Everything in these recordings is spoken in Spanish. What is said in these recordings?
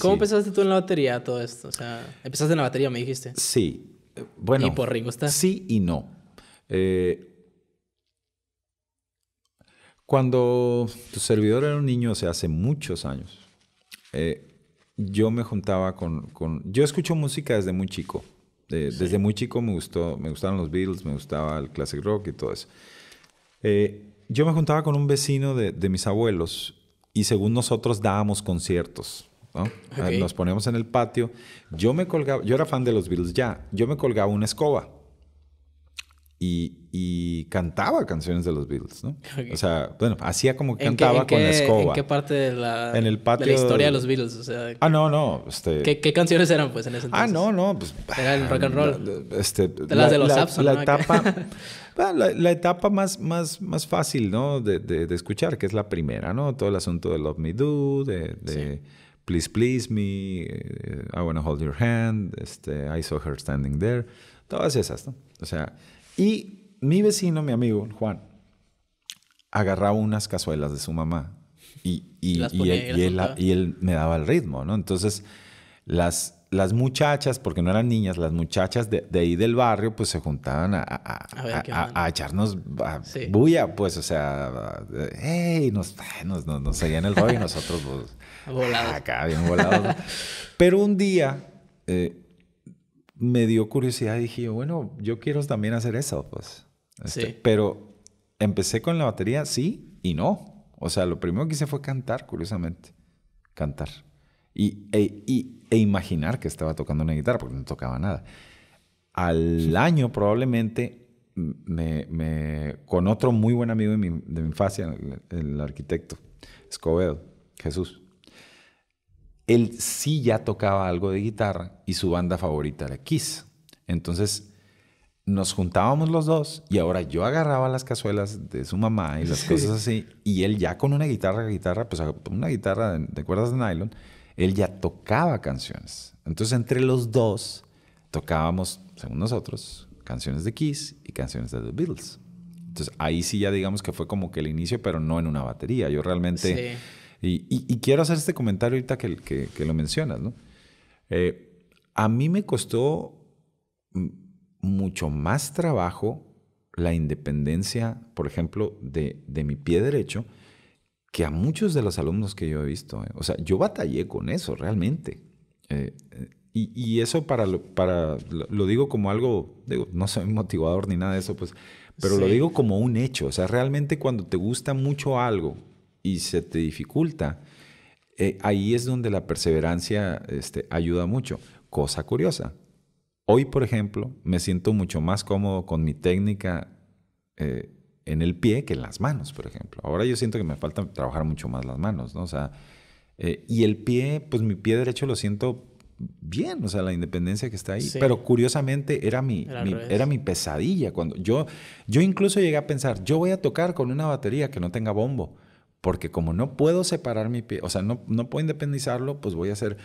¿Cómo empezaste tú en la batería todo esto? sea, empezaste en la batería, me dijiste. Sí. Eh, bueno. ¿Y por Ringo está. Sí y no. Eh, cuando tu servidor era un niño, o sea, hace muchos años, eh, yo me juntaba con, Yo escucho música desde muy chico. Desde muy chico me, gustó, me gustaban los Beatles, me gustaba el classic rock y todo eso. yo me juntaba con un vecino de, de, mis abuelos y según nosotros dábamos conciertos. Ah, nos poníamos en el patio. Yo me colgaba, yo era fan de los Beatles ya, yo me colgaba una escoba y, y cantaba canciones de los Beatles, ¿no? O sea, bueno, hacía como que cantaba con la escoba. ¿En qué parte de la, de la historia de los Beatles? ah, no, no. Este ¿qué, canciones eran pues en ese entonces? Ah, no, no. Pues, era el ah, rock and roll. Este, de las la, de los Zaps La, etapa... más, más, más fácil ¿no? De, de, escuchar, que es la primera, ¿no? Todo el asunto de Love Me Do, de, Please Please Me, eh, I want to Hold Your Hand, este, I Saw Her Standing There, todas esas, ¿no? O sea, y mi vecino, mi amigo Juan, agarraba unas cazuelas de su mamá y, y, él, me daba el ritmo, ¿no? Entonces, las, las muchachas, porque no eran niñas, las muchachas de, ahí del barrio, pues se juntaban a, a, a, echarnos bulla, pues, o sea, eh, hey, nos, nos, seguían el rollo y nosotros... Pues, Volado. Acá, bien volado. Pero un día eh, me dio curiosidad y dije, bueno, yo quiero también hacer eso, pues. Este, pero empecé con la batería, sí y no. O sea, lo primero que hice fue cantar, curiosamente. Cantar. Y, e, e imaginar que estaba tocando una guitarra, porque no tocaba nada. Al año probablemente me, con otro muy buen amigo de mi, infancia, el, arquitecto Escobedo, Jesús él sí ya tocaba algo de guitarra y su banda favorita era Kiss. Entonces nos juntábamos los dos y ahora yo agarraba las cazuelas de su mamá y las cosas así y él ya con una guitarra, guitarra, pues una guitarra de, cuerdas de nylon, él ya tocaba canciones. Entonces entre los dos tocábamos, según nosotros, canciones de Kiss y canciones de The Beatles. Entonces ahí sí ya digamos que fue como que el inicio, pero no en una batería. Yo realmente... Y, quiero hacer este comentario ahorita que, lo mencionas, ¿no? Eh, a mí me costó mucho más trabajo la independencia, por ejemplo, de, mi pie derecho que a muchos de los alumnos que yo he visto. ¿eh? O sea, yo batallé con eso realmente. Eh, y, eso para lo, digo como algo, digo, no soy motivador ni nada de eso, pues, pero lo digo como un hecho. O sea, realmente cuando te gusta mucho algo, y se te dificulta, eh, ahí es donde la perseverancia este, ayuda mucho. Cosa curiosa, hoy por ejemplo me siento mucho más cómodo con mi técnica eh, en el pie que en las manos, por ejemplo. Ahora yo siento que me falta trabajar mucho más las manos, ¿no? O sea, eh, y el pie, pues mi pie derecho lo siento bien, o sea, la independencia que está ahí. Pero curiosamente era mi, era mi, pesadilla. Cuando yo, yo incluso llegué a pensar, yo voy a tocar con una batería que no tenga bombo. Porque como no puedo separar mi pie, o sea, no, puedo independizarlo, pues voy a hacer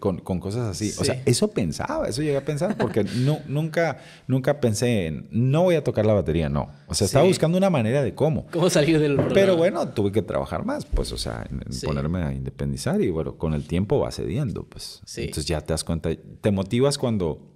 con, cosas así. O sea, eso pensaba, eso llegué a pensar, porque no, nunca, nunca pensé en, no voy a tocar la batería, no. O sea, estaba buscando una manera de cómo. ¿Cómo salir del Pero bueno, tuve que trabajar más, pues, o sea, ponerme a independizar y bueno, con el tiempo va cediendo, pues. Entonces ya te das cuenta, te motivas cuando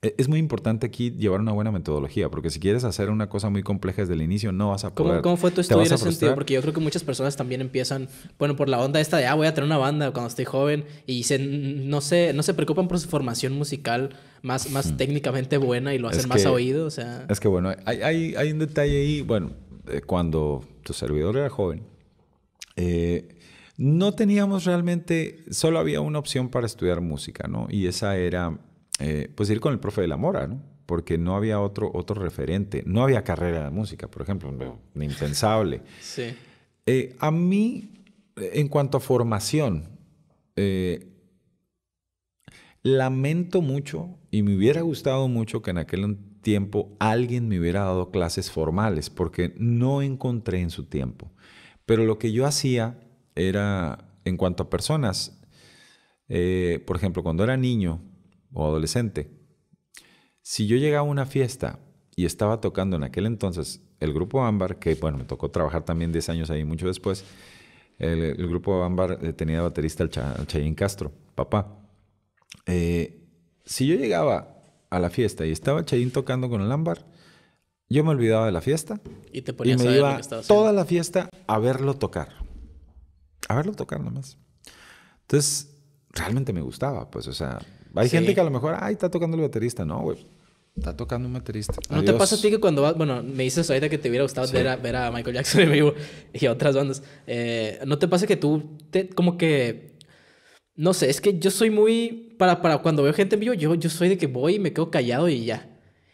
e, es muy importante aquí llevar una buena metodología, porque si quieres hacer una cosa muy compleja desde el inicio, no vas a poder. ¿Cómo, fue tu estudio en ese sentido? Porque yo creo que muchas personas también empiezan, bueno, por la onda esta de, ah, voy a tener una banda cuando estoy joven, y se, no, se, no se preocupan por su formación musical más, más hmm. técnicamente buena y lo hacen más a oído, o sea... Es que bueno, hay, un detalle ahí, bueno, cuando tu servidor era joven, eh, no teníamos realmente, solo había una opción para estudiar música, ¿no? Y esa era eh, pues ir con el profe de la Mora, ¿no? Porque no había otro, otro referente, no había carrera de música, por ejemplo, Ni impensable. sí. Eh, a mí, eh, en cuanto a formación, lamento mucho y me hubiera gustado mucho que en aquel tiempo alguien me hubiera dado clases formales, porque no encontré en su tiempo. Pero lo que yo hacía era, en cuanto a personas, por ejemplo, cuando era niño, o adolescente, si yo llegaba a una fiesta y estaba tocando en aquel entonces el grupo Ámbar, que bueno, me tocó trabajar también 10 años ahí, mucho después, el, grupo Ámbar eh, tenía baterista al, Chayín Castro, papá. Eh, si yo llegaba a la fiesta y estaba Chayín tocando con el Ámbar, yo me olvidaba de la fiesta y, te y me iba toda la fiesta a verlo tocar. A verlo tocar nomás. Entonces, realmente me gustaba, pues, o sea, hay gente que a lo mejor, ay, está tocando el baterista. No, güey. Está tocando un baterista. ¿No te pasa a ti que cuando vas, bueno, me dices ahorita que te hubiera gustado ver, a, Michael Jackson en vivo y a otras bandas? Eh, ¿No te pasa que tú, te, como que, no sé, es que yo soy muy, para, para cuando veo gente en vivo, yo, yo soy de que voy y me quedo callado y ya.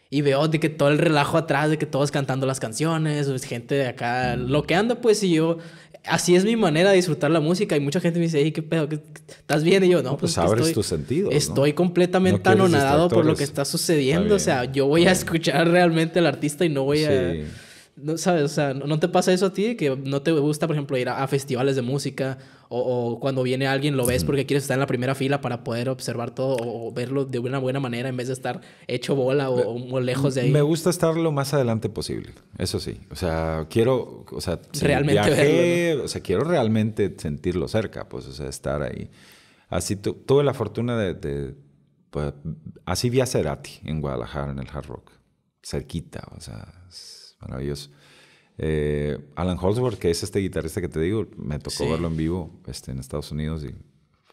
Y veo de que todo el relajo atrás, de que todos cantando las canciones, pues, gente de acá, lo que anda, pues, y yo, así es mi manera de disfrutar la música. Y mucha gente me dice, ¿qué pedo? ¿Estás bien? Y yo, no, pues, pues abres estoy, tus Estoy completamente anonadado por lo que está sucediendo. o sea, yo voy a escuchar realmente al artista y no voy a no sabes, o sea, ¿no te pasa eso a ti? Que no te gusta, por ejemplo, ir a, festivales de música o, cuando viene alguien lo ves porque quieres estar en la primera fila para poder observar todo o, verlo de una buena manera en vez de estar hecho bola o, lejos de ahí. Me gusta estar lo más adelante posible, eso sí. O sea, quiero, o sea, realmente o sea, quiero realmente sentirlo cerca, pues, o sea, estar ahí. Así tuve la fortuna de, pues, así vi a Cerati en Guadalajara en el Hard Rock, cerquita, o sea, maravilloso. Eh, Alan Holdsworth, que es este guitarrista que te digo, me tocó verlo en vivo este, en Estados Unidos y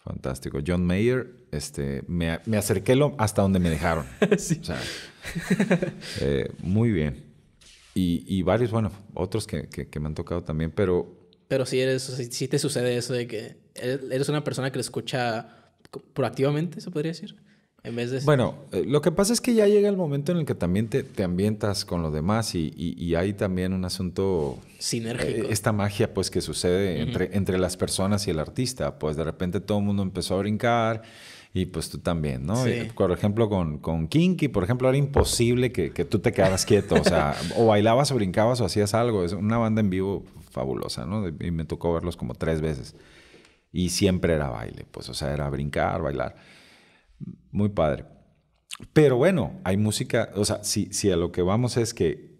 fantástico. John Mayer, este, me, me acerqué lo, hasta donde me dejaron. sí. Eh, muy bien. Y, y, varios, bueno, otros que, que, me han tocado también, pero... Pero sí, eres, sí te sucede eso de que eres una persona que lo escucha proactivamente, se podría decir. Bueno, eh, lo que pasa es que ya llega el momento en el que también te, te ambientas con los demás y, hay también un asunto... Sinérgico. Eh, esta magia pues que sucede entre, entre las personas y el artista. Pues de repente todo el mundo empezó a brincar y pues tú también, ¿no? Por ejemplo, con, con Kinky, por ejemplo, era imposible que, que tú te quedaras quieto. O sea, o bailabas o brincabas o hacías algo. Es una banda en vivo fabulosa, ¿no? Y me tocó verlos como tres veces. Y siempre era baile, pues, o sea, era brincar, bailar. Muy padre. Pero bueno, hay música, o sea, si, a lo que vamos es que,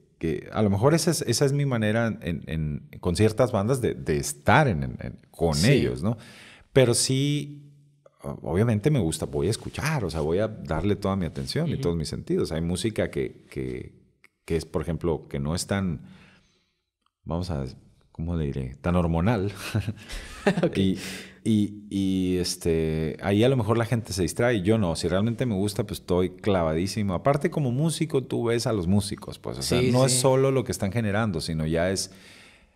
a lo mejor esa es, esa es mi manera con ciertas bandas de, estar con ellos, ¿no? Pero sí, obviamente me gusta, voy a escuchar, o sea, voy a darle toda mi atención y todos mis sentidos. Hay música que, que, es, por ejemplo, que no es tan, vamos a ¿cómo diré? Tan hormonal. y, y, este, ahí a lo mejor la gente se distrae, yo no, si realmente me gusta, pues estoy clavadísimo. Aparte como músico, tú ves a los músicos, pues, o sea, no es solo lo que están generando, sino ya es,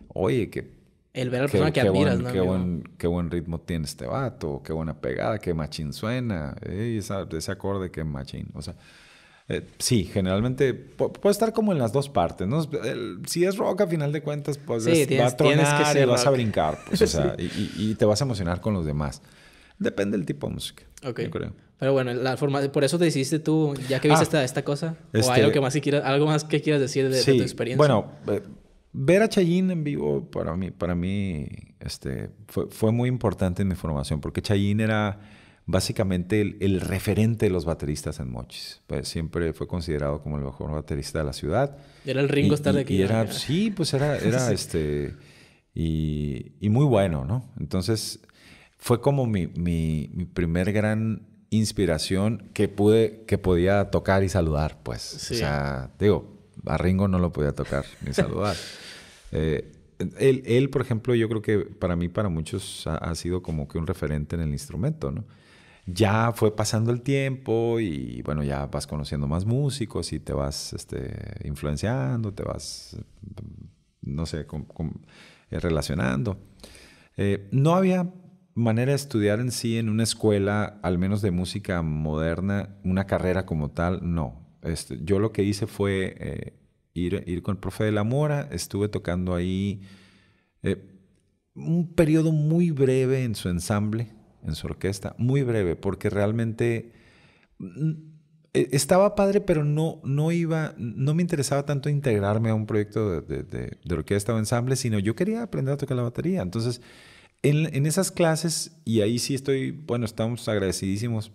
oye, que... El ver a la persona que, admiras, buen, ¿no, qué, buen, qué buen, ritmo tiene este vato, qué buena pegada, qué machín suena, ese acorde, qué machín, o sea... Eh, sí, generalmente puede estar como en las dos partes, ¿no? si es rock, a final de cuentas, pues que vas a brincar, pues, o sea, y, te vas a emocionar con los demás. Depende del tipo de música, creo. Pero bueno, la forma, por eso te decidiste tú, ya que viste ah, esta, cosa, o hay algo, este que más que quieras, decir de, tu experiencia. Bueno, eh, ver a Chayín en vivo para mí, para mí este, fue, muy importante en mi formación, porque Chayín era básicamente el, referente de los bateristas en Mochis. Pues siempre fue considerado como el mejor baterista de la ciudad. Era el Ringo estar de aquí. sí, pues era, este, y, muy bueno, ¿no? Entonces fue como mi, primer gran inspiración que pude, que podía tocar y saludar, pues. O sea, digo, a Ringo no lo podía tocar ni saludar. Eh, él, por ejemplo, yo creo que para mí, para muchos, ha, sido como que un referente en el instrumento, ¿no? ya fue pasando el tiempo y bueno, ya vas conociendo más músicos y te vas este, influenciando, te vas, no sé, eh, relacionando. Eh, no había manera de estudiar en sí en una escuela, al menos de música moderna, una carrera como tal, no. Este, yo lo que hice fue eh, ir, ir, con el profe de la Mora, estuve tocando ahí un periodo muy breve en su ensamble, en su orquesta, muy breve, porque realmente mm, e, estaba padre, pero no, no iba, no me interesaba tanto integrarme a un proyecto de, de, orquesta o ensamble, sino yo quería aprender a tocar la batería. Entonces, en, esas clases, y ahí sí estoy, bueno, estamos agradecidísimos.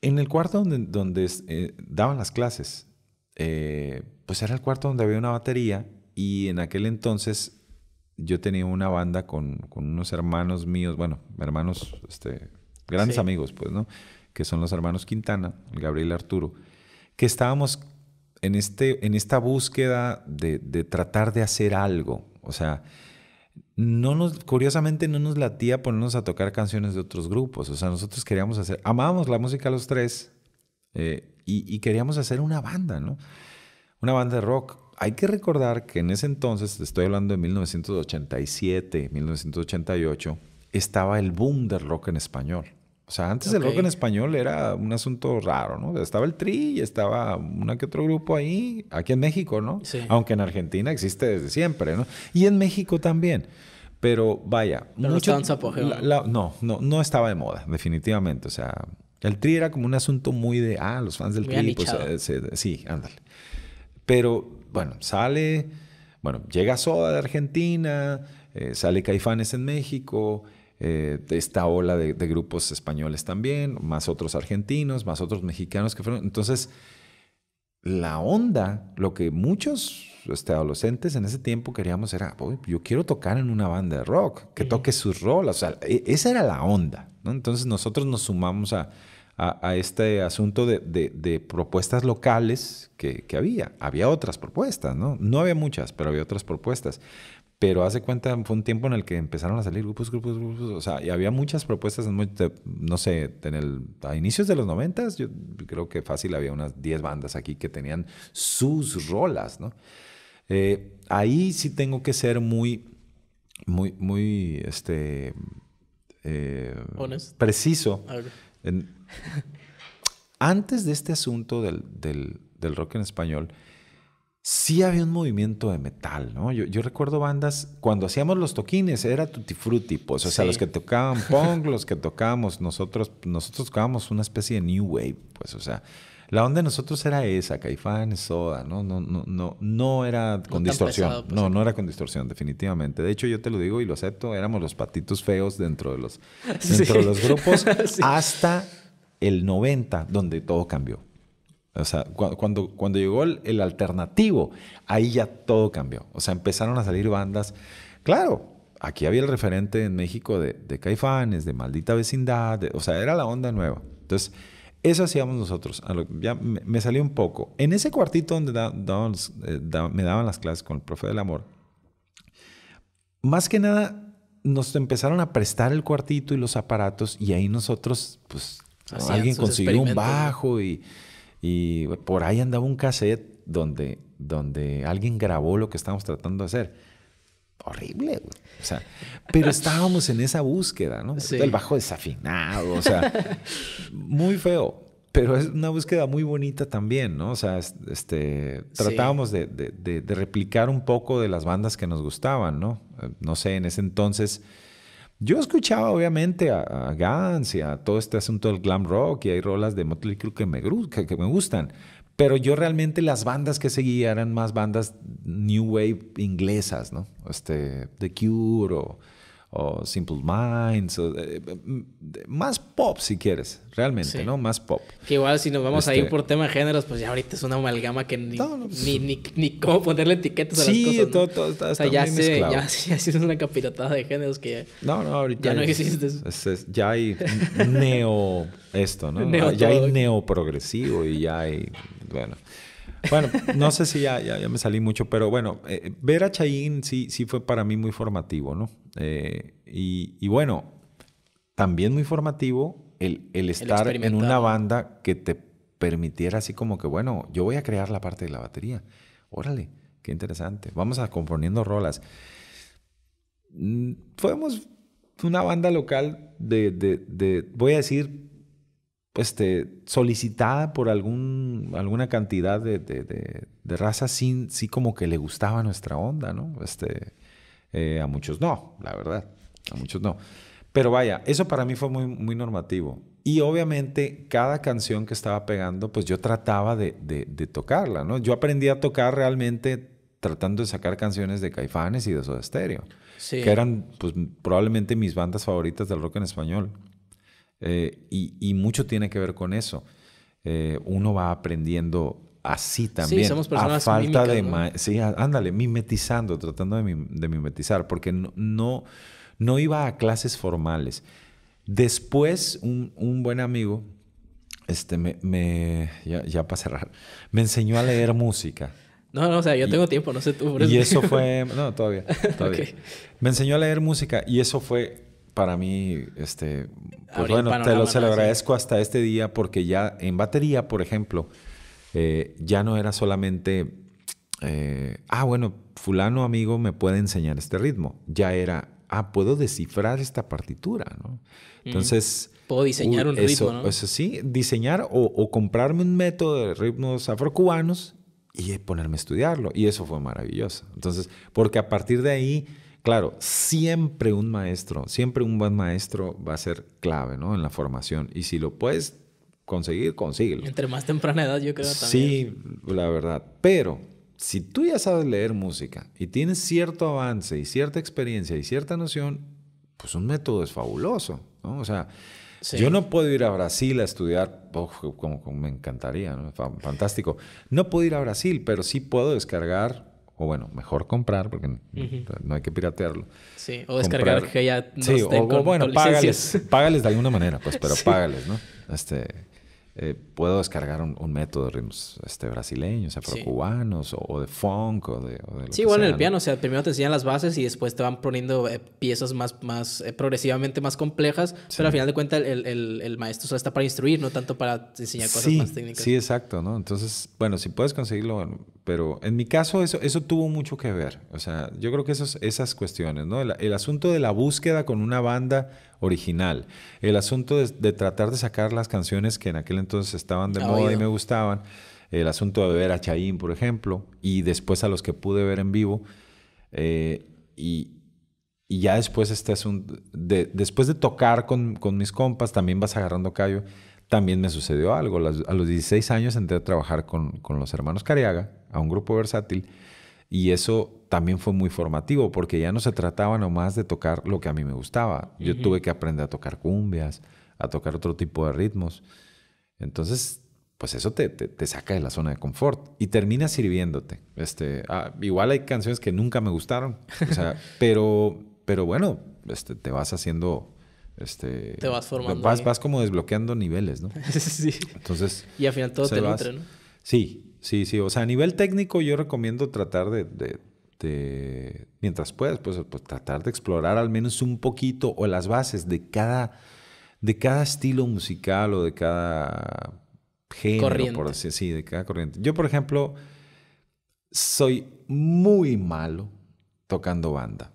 En el cuarto donde, donde eh, daban las clases, eh, pues era el cuarto donde había una batería y en aquel entonces yo tenía una banda con, unos hermanos míos, bueno, hermanos, este, grandes amigos, pues, ¿no? Que son los hermanos Quintana, Gabriel Arturo, que estábamos en, este, en esta búsqueda de, tratar de hacer algo. O sea, no nos, curiosamente no nos latía ponernos a tocar canciones de otros grupos. O sea, nosotros queríamos hacer, amábamos la música los tres eh, y, y, queríamos hacer una banda, ¿no? Una banda de rock hay que recordar que en ese entonces, estoy hablando de 1987, 1988, estaba el boom del rock en español. O sea, antes del el rock en español era un asunto raro, ¿no? Estaba el Tri y estaba una que otro grupo ahí, aquí en México, ¿no? Sí. Aunque en Argentina existe desde siempre, ¿no? Y en México también. Pero vaya, mucho, no, no, no estaba de moda, definitivamente. O sea, el Tri era como un asunto muy de, ah, los fans del Tri, pues, eh, sí, ándale. Pero bueno, sale, bueno, llega Soda de Argentina, eh, sale Caifanes en México, eh, esta ola de, grupos españoles también, más otros argentinos, más otros mexicanos que fueron. Entonces, la onda, lo que muchos adolescentes en ese tiempo queríamos era, yo quiero tocar en una banda de rock, que toque sus rolas, o sea, e, esa era la onda, Entonces nosotros nos sumamos a, a, este asunto de, propuestas locales que, había. Había otras propuestas, ¿no? No había muchas, pero había otras propuestas. Pero hace cuenta, fue un tiempo en el que empezaron a salir grupos, grupos, grupos. O sea, y había muchas propuestas, no sé, en el, a inicios de los noventas, yo creo que fácil había unas 10 bandas aquí que tenían sus rolas, ¿no? Eh, ahí sí tengo que ser muy, muy, muy, este, eh, preciso. En, Antes de este asunto del, rock en español, sí había un movimiento de metal, ¿no? Yo, recuerdo bandas, cuando hacíamos los toquines, era tutti frutti, pues, o sea, los que tocaban punk, los que tocábamos, nosotros, nosotros tocábamos una especie de new wave, pues, o sea, la onda de nosotros era esa, Caifán, Soda, ¿no? No, no, no, no era con distorsión. Pues, no, no era con distorsión, definitivamente. De hecho, yo te lo digo y lo acepto, éramos los patitos feos dentro de los, los grupos hasta el 90 donde todo cambió. O sea, cuando, cuando llegó el, alternativo, ahí ya todo cambió. O sea, empezaron a salir bandas. Claro, aquí había el referente en México de, Caifanes, de Maldita Vecindad, o sea, era la onda nueva. Entonces, eso hacíamos nosotros. ya me, salió un poco. En ese cuartito donde eh, me daban las clases con el profe del amor, más que nada nos empezaron a prestar el cuartito y los aparatos y ahí nosotros, pues Alguien consiguió un bajo y, por ahí andaba un cassette donde, donde alguien grabó lo que estábamos tratando de hacer. Horrible, güey. O sea, pero estábamos en esa búsqueda, ¿no? El bajo desafinado, o sea, muy feo. Pero es una búsqueda muy bonita también, ¿no? O sea, este, tratábamos de replicar un poco de las bandas que nos gustaban, ¿no? Eh, no sé, en ese entonces yo escuchaba obviamente a, Gans y a todo este asunto del glam rock y hay rolas de Motley Crue que me, me gustan, pero yo realmente las bandas que seguía eran más bandas new wave inglesas, ¿no? Este, The Cure o o Simple Minds, eh, eh, mm, más pop si quieres, realmente, ¿no? Más pop. Que igual si nos vamos a ir este por tema de géneros, pues ya ahorita es una amalgama que ni, pues, ni, cómo ponerle etiquetas a las cosas. Sí, todo, todo está, ya, se, ya, es una capirotada de géneros que ya, no, no, ahorita ya existe. ya hay neo esto, ¿no? Ah, ya hay neo progresivo y ya hay, bueno. Bueno, no sé si ya, me salí mucho, pero bueno, eh, eh, ver a Chayín sí, sí fue para mí muy formativo, ¿no? Eh, y, bueno, también muy formativo el, el estar en una banda que te permitiera así como que, bueno, yo voy a crear la parte de la batería. Órale, qué interesante. Vamos a componiendo rolas. Mm, fuimos una banda local de, de, de voy a decir, pues, este, solicitada por algún, alguna cantidad de, de, de, raza, sí, sí, como que le gustaba nuestra onda, ¿no? Este, eh, a muchos no, la verdad, a muchos no. Pero vaya, eso para mí fue muy, muy normativo. Y obviamente cada canción que estaba pegando, pues yo trataba de, de tocarla, ¿no? Yo aprendí a tocar realmente tratando de sacar canciones de Caifanes y de Soda Stereo, que eran pues, probablemente mis bandas favoritas del rock en español. Eh, y, mucho tiene que ver con eso. Eh, uno va aprendiendo así también. Sí, somos personas a falta de Sí, ándale, mimetizando, tratando de, mimetizar, porque no, no, iba a clases formales. Después, un, buen amigo, este, me, ya, para cerrar, me enseñó a leer música. No, no, o sea, yo tengo tiempo, no sé tú. y eso fue, no, todavía, Me enseñó a leer música y eso fue para mí, este, pues bueno, te lo, agradezco hasta este día porque ya en batería, por ejemplo, eh, ya no era solamente, eh, ah, bueno, fulano amigo me puede enseñar este ritmo, ya era, ah, puedo descifrar esta partitura, ¿no? Entonces... Puedo diseñar un ritmo, ¿no? Eso sí, diseñar o, o comprarme un método de ritmos afrocubanos y ponerme a estudiarlo. Y eso fue maravilloso. Entonces, porque a partir de ahí Claro, siempre un maestro, siempre un buen maestro va a ser clave ¿no? en la formación. Y si lo puedes conseguir, consíguelo. Entre más temprana edad, yo creo también. Sí, la verdad. Pero si tú ya sabes leer música y tienes cierto avance y cierta experiencia y cierta noción, pues un método es fabuloso. ¿no? O sea, Yo no puedo ir a Brasil a estudiar, como, me encantaría, fantástico. No puedo ir a Brasil, pero sí puedo descargar o bueno, mejor comprar, porque no hay que piratearlo. Sí, o descargar que ya no sí, o, o, bueno, págales, págales, de alguna manera, pues, pero págales, ¿no? Este, eh, puedo descargar un, método de ritmos este, brasileños, afrocubanos, o, de funk, o de. sí, igual bueno, el piano, o sea, primero te enseñan las bases y después te van poniendo eh, piezas más, más eh, progresivamente más complejas, pero al final de cuentas el, maestro solo está para instruir, no tanto para enseñar cosas más técnicas. Sí, exacto, ¿no? Entonces, bueno, si puedes conseguirlo, pero en mi caso eso, eso tuvo mucho que ver, o sea, yo creo que esas cuestiones, ¿no? el asunto de la búsqueda con una banda original. El asunto de, tratar de sacar las canciones que en aquel entonces estaban de ah, moda y me gustaban. El asunto de ver a Chaín, por ejemplo, y después a los que pude ver en vivo. Eh, y, ya después este de, después de tocar con, mis compas, también vas agarrando callo. También me sucedió algo. a los 16 años entré a trabajar con, con, los hermanos Cariaga, a un grupo versátil, y eso también fue muy formativo porque ya no se trataba nomás de tocar lo que a mí me gustaba. Yo tuve que aprender a tocar cumbias, a tocar otro tipo de ritmos. Entonces, pues eso te, saca de la zona de confort y termina sirviéndote. Este, ah, igual hay canciones que nunca me gustaron, pero, pero bueno, este, te vas haciendo... Este, te vas formando. Vas, como desbloqueando niveles, ¿no? sí. Entonces... Y al final todo te ¿no? Sí, sí, sí. O sea, a nivel técnico yo recomiendo tratar de, mientras puedas, pues, pues, tratar de explorar al menos un poquito o las bases de cada, de cada estilo musical o de cada género, por así sí, de cada corriente. Yo, por ejemplo, soy muy malo tocando banda.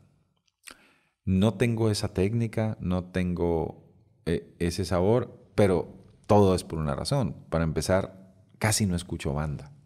No tengo esa técnica, no tengo eh, ese sabor, pero todo es por una razón. Para empezar, casi no escucho banda.